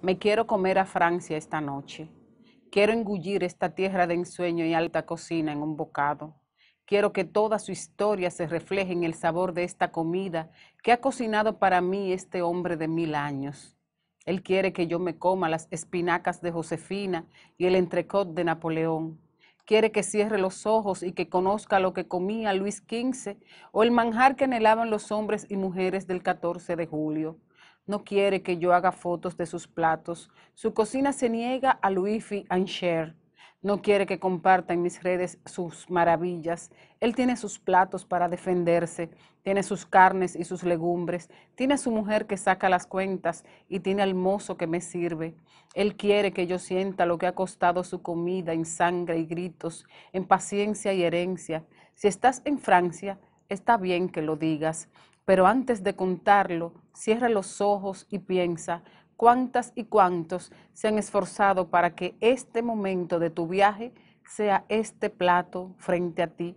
Me quiero comer a Francia esta noche. Quiero engullir esta tierra de ensueño y alta cocina en un bocado. Quiero que toda su historia se refleje en el sabor de esta comida que ha cocinado para mí este hombre de mil años. Él quiere que yo me coma las espinacas de Josefina y el entrecot de Napoleón. Quiere que cierre los ojos y que conozca lo que comía Luis XV o el manjar que anhelaban los hombres y mujeres del 14 de julio no quiere que yo haga fotos de sus platos. Su cocina se niega a and share. No quiere que comparta en mis redes sus maravillas. Él tiene sus platos para defenderse, tiene sus carnes y sus legumbres, tiene a su mujer que saca las cuentas y tiene al mozo que me sirve. Él quiere que yo sienta lo que ha costado su comida en sangre y gritos, en paciencia y herencia. Si estás en Francia, está bien que lo digas pero antes de contarlo, cierra los ojos y piensa cuántas y cuántos se han esforzado para que este momento de tu viaje sea este plato frente a ti,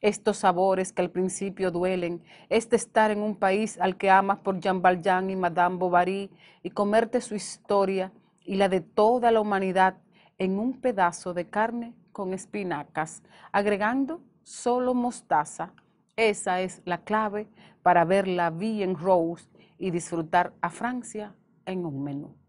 estos sabores que al principio duelen, este estar en un país al que amas por Jean Valjean y Madame Bovary y comerte su historia y la de toda la humanidad en un pedazo de carne con espinacas, agregando solo mostaza. Esa es la clave para ver la Vie en Rose y disfrutar a Francia en un menú.